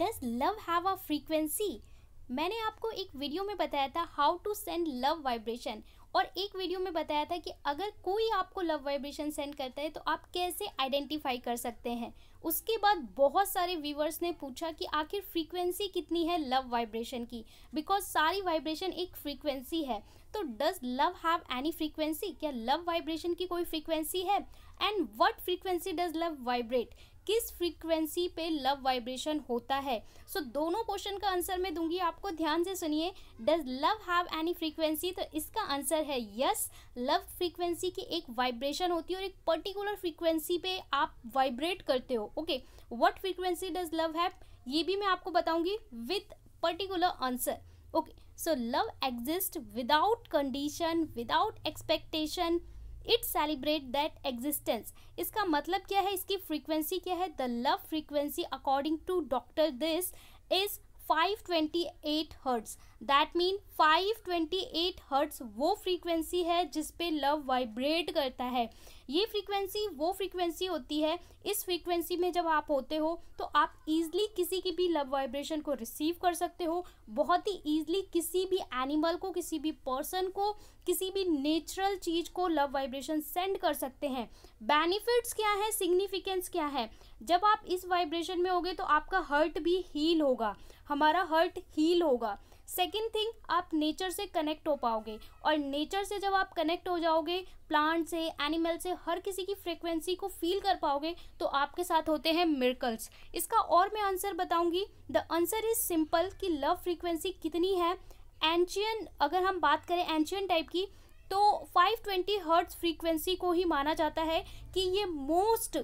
does love have a frequency मैंने आपको एक वीडियो में बताया था how to send love vibration और एक वीडियो में बताया था कि अगर कोई आपको लव वाइब्रेशन सेंड करता है तो आप कैसे आइडेंटिफाई कर सकते हैं उसके बाद बहुत सारे व्यूवर्स ने पूछा कि आखिर फ्रीक्वेंसी कितनी है लव वाइब्रेशन की बिकॉज सारी वाइब्रेशन एक फ्रीक्वेंसी है तो does love have any frequency क्या लव वाइब्रेशन की कोई फ्रीक्वेंसी है and what frequency does love vibrate किस फ्रीक्वेंसी पे लव वाइब्रेशन होता है सो so, दोनों क्वेश्चन का आंसर मैं दूंगी आपको ध्यान से सुनिए does love have any frequency तो इसका आंसर है यस लव फ्रीक्वेंसी की एक वाइब्रेशन होती है और एक पर्टिकुलर फ्रीक्वेंसी पे आप वाइब्रेट करते हो okay what frequency does love have ये भी मैं आपको बताऊंगी with particular answer okay so love exist without condition without expectation it celebrate that existence इसका मतलब क्या है इसकी फ्रीक्वेंसी क्या है the love frequency according to doctor this is 528 hertz that mean 528 hertz वो फ्रीक्वेंसी है जिसपे लव वाइब्रेट करता है ये फ्रीक्वेंसी वो फ्रीक्वेंसी होती है इस फ्रीक्वेंसी में जब आप होते हो तो आप इजली किसी की भी लव वाइब्रेशन को रिसीव कर सकते हो बहुत ही ईजली किसी भी एनिमल को किसी भी पर्सन को किसी भी नेचुरल चीज़ को लव वाइब्रेशन सेंड कर सकते हैं बेनिफिट्स क्या है सिग्निफिकेंस क्या है जब आप इस वाइब्रेशन में होगे तो आपका हर्ट भी हील होगा हमारा हर्ट हील होगा सेकेंड थिंग आप नेचर से कनेक्ट हो पाओगे और नेचर से जब आप कनेक्ट हो जाओगे प्लांट से एनिमल से हर किसी की फ्रिक्वेंसी को फील कर पाओगे तो आपके साथ होते हैं मिर्कल्स इसका और मैं आंसर बताऊंगी द आंसर इज़ सिंपल कि लव फ्रिक्वेंसी कितनी है एंशियन अगर हम बात करें एंशियन टाइप की तो 520 हर्ट्ज फ्रीक्वेंसी को ही माना जाता है कि ये मोस्ट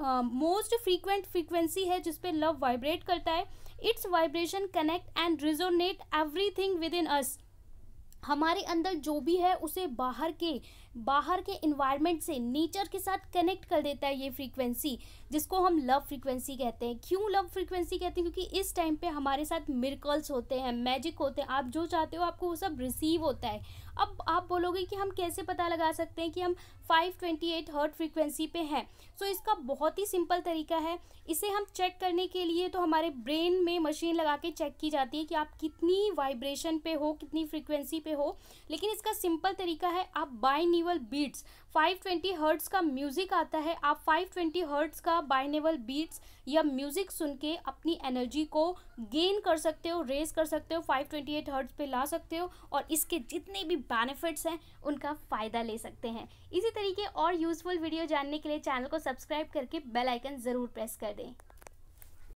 मोस्ट फ्रीक्वेंट फ्रीक्वेंसी है जिसपे लव वाइब्रेट करता है it's vibration connect and resonate everything within us हमारे अंदर जो भी है उसे बाहर के बाहर के इन्वायरमेंट से नेचर के साथ कनेक्ट कर देता है ये फ्रीक्वेंसी जिसको हम लव फ्रीक्वेंसी कहते हैं क्यों लव फ्रीक्वेंसी कहते हैं क्योंकि इस टाइम पे हमारे साथ मिरकल्स होते हैं मैजिक होते हैं आप जो चाहते हो आपको वो सब रिसीव होता है अब आप बोलोगे कि हम कैसे पता लगा सकते हैं कि हम 528 ट्वेंटी हर्ट फ्रीक्वेंसी पे हैं सो so, इसका बहुत ही सिंपल तरीका है इसे हम चेक करने के लिए तो हमारे ब्रेन में मशीन लगा के चेक की जाती है कि आप कितनी वाइब्रेशन पे हो कितनी फ्रिक्वेंसी पे हो लेकिन इसका सिंपल तरीका है आप बाइनिवल बीट्स 520 ट्वेंटी हर्ट्स का म्यूज़िक आता है आप 520 ट्वेंटी हर्ट्स का बाइनेवल बीट्स या म्यूज़िक सुन के अपनी एनर्जी को गेन कर सकते हो रेज कर सकते हो 528 ट्वेंटी हर्ट्स पे ला सकते हो और इसके जितने भी बेनिफिट्स हैं उनका फ़ायदा ले सकते हैं इसी तरीके और यूज़फुल वीडियो जानने के लिए चैनल को सब्सक्राइब करके बेलाइकन ज़रूर प्रेस कर दें